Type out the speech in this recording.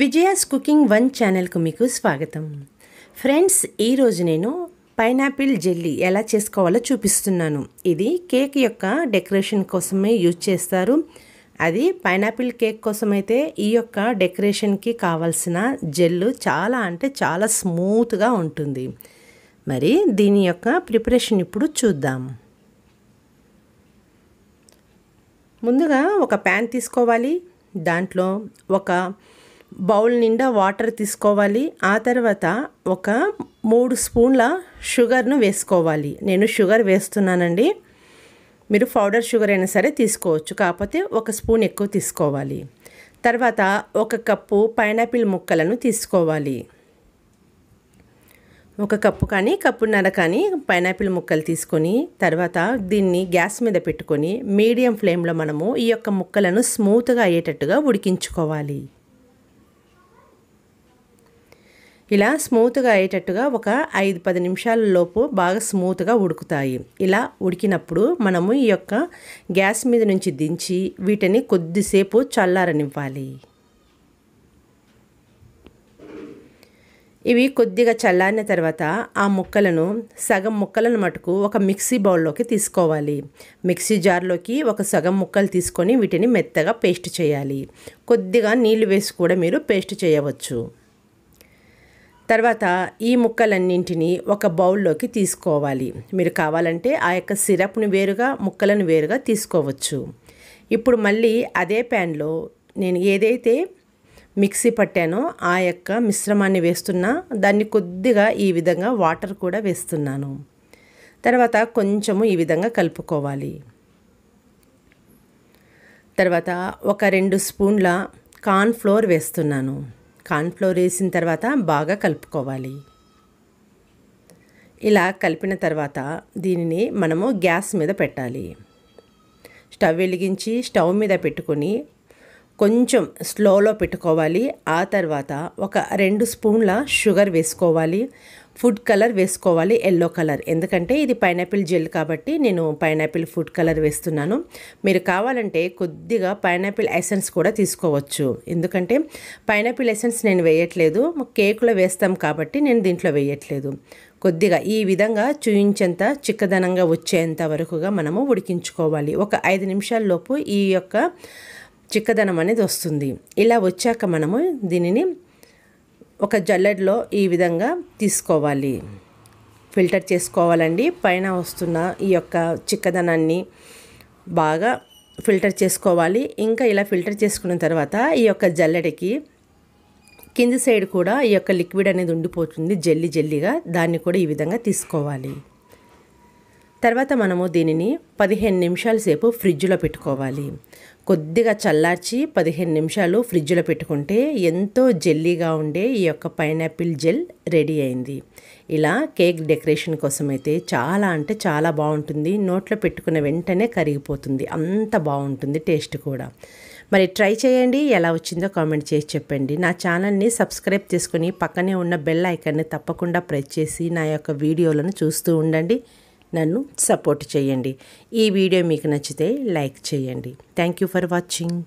Vijaya's cooking one ఛానల్కు మీకు స్వాగతం ఫ్రెండ్స్ ఈరోజు నేను పైనాపిల్ జెల్లీ ఎలా చేసుకోవాలో చూపిస్తున్నాను ఇది కేక్ యొక్క డెకరేషన్ కోసమే యూజ్ చేస్తారు అది పైనాపిల్ కేక్ కోసం అయితే ఈ యొక్క డెకరేషన్కి కావాల్సిన జెల్లు చాలా అంటే చాలా స్మూత్గా ఉంటుంది మరి దీని యొక్క ప్రిపరేషన్ ఇప్పుడు చూద్దాం ముందుగా ఒక ప్యాన్ తీసుకోవాలి దాంట్లో ఒక బౌల్ నిండా వాటర్ తీసుకోవాలి ఆ తర్వాత ఒక మూడు స్పూన్ల షుగర్ను వేసుకోవాలి నేను షుగర్ వేస్తున్నానండి మీరు పౌడర్ షుగర్ అయినా సరే తీసుకోవచ్చు కాకపోతే ఒక స్పూన్ ఎక్కువ తీసుకోవాలి తర్వాత ఒక కప్పు పైనాపిల్ ముక్కలను తీసుకోవాలి ఒక కప్పు కానీ కప్పున్నర కానీ పైనాపిల్ ముక్కలు తీసుకొని తర్వాత దీన్ని గ్యాస్ మీద పెట్టుకొని మీడియం ఫ్లేమ్లో మనము ఈ యొక్క ముక్కలను స్మూత్గా అయ్యేటట్టుగా ఉడికించుకోవాలి ఇలా స్మూత్గా అయ్యేటట్టుగా ఒక ఐదు పది నిమిషాల లోపు బాగా స్మూత్గా ఉడుకుతాయి ఇలా ఉడికినప్పుడు మనము ఈ యొక్క గ్యాస్ మీద నుంచి దించి వీటిని కొద్దిసేపు చల్లారనివ్వాలి ఇవి కొద్దిగా చల్లారిన తర్వాత ఆ ముక్కలను సగం ముక్కలను మటుకు ఒక మిక్సీ బౌల్లోకి తీసుకోవాలి మిక్సీ జార్లోకి ఒక సగం ముక్కలు తీసుకొని వీటిని మెత్తగా పేస్ట్ చేయాలి కొద్దిగా నీళ్లు వేసి కూడా మీరు పేస్ట్ చేయవచ్చు తర్వాత ఈ ముక్కలన్నింటినీ ఒక బౌల్లోకి తీసుకోవాలి మీరు కావాలంటే ఆ యొక్క సిరప్ను వేరుగా ముక్కలను వేరుగా తీసుకోవచ్చు ఇప్పుడు మళ్ళీ అదే ప్యాన్లో నేను ఏదైతే మిక్సీ పట్టాను ఆ యొక్క మిశ్రమాన్ని వేస్తున్నా దాన్ని కొద్దిగా ఈ విధంగా వాటర్ కూడా వేస్తున్నాను తర్వాత కొంచెము ఈ విధంగా కలుపుకోవాలి తర్వాత ఒక రెండు స్పూన్ల కార్న్ఫ్లోర్ వేస్తున్నాను కార్న్ఫ్లోర్ వేసిన తర్వాత బాగా కలుపుకోవాలి ఇలా కలిపిన తర్వాత దీనిని మనము గ్యాస్ మీద పెట్టాలి స్టవ్ వెలిగించి స్టవ్ మీద పెట్టుకొని కొంచెం స్లోలో పెట్టుకోవాలి ఆ తర్వాత ఒక రెండు స్పూన్ల షుగర్ వేసుకోవాలి ఫుడ్ కలర్ వేసుకోవాలి ఎల్లో కలర్ ఎందుకంటే ఇది పైనాపిల్ జెల్ కాబట్టి నేను పైనాపిల్ ఫుడ్ కలర్ వేస్తున్నాను మీరు కావాలంటే కొద్దిగా పైనాపిల్ ఎసెన్స్ కూడా తీసుకోవచ్చు ఎందుకంటే పైనాపిల్ ఎసెన్స్ నేను వేయట్లేదు కేకులో వేస్తాం కాబట్టి నేను దీంట్లో వేయట్లేదు కొద్దిగా ఈ విధంగా చూయించేంత చిక్కదనంగా వచ్చేంత వరకుగా మనము ఉడికించుకోవాలి ఒక ఐదు నిమిషాల లోపు ఈ యొక్క చిక్కదనం అనేది వస్తుంది ఇలా వచ్చాక మనము దీనిని ఒక జల్లెడలో ఈ విధంగా తీసుకోవాలి ఫిల్టర్ చేసుకోవాలండి పైన వస్తున్న ఈ యొక్క చిక్కదనాన్ని బాగా ఫిల్టర్ చేసుకోవాలి ఇంకా ఇలా ఫిల్టర్ చేసుకున్న తర్వాత ఈ యొక్క జల్లెడకి కింది సైడ్ కూడా ఈ యొక్క లిక్విడ్ అనేది ఉండిపోతుంది జల్లి జల్లిగా దాన్ని కూడా ఈ విధంగా తీసుకోవాలి తర్వాత మనము దీనిని పదిహేను నిమిషాల సేపు ఫ్రిడ్జ్లో పెట్టుకోవాలి కొద్దిగా చల్లార్చి పదిహేను నిమిషాలు ఫ్రిడ్జ్లో పెట్టుకుంటే ఎంతో జెల్లీగా ఉండే ఈ యొక్క పైనాపిల్ జెల్ రెడీ అయింది ఇలా కేక్ డెకరేషన్ కోసం అయితే చాలా అంటే చాలా బాగుంటుంది నోట్లో పెట్టుకున్న వెంటనే కరిగిపోతుంది అంత బాగుంటుంది టేస్ట్ కూడా మరి ట్రై చేయండి ఎలా వచ్చిందో కామెంట్ చేసి చెప్పండి నా ఛానల్ని సబ్స్క్రైబ్ చేసుకుని పక్కనే ఉన్న బెల్ ఐకాన్ని తప్పకుండా ప్రెస్ చేసి నా యొక్క వీడియోలను చూస్తూ ఉండండి నన్ను సపోర్ట్ చేయండి ఈ వీడియో మీకు నచ్చితే లైక్ చేయండి థ్యాంక్ యూ ఫర్ వాచింగ్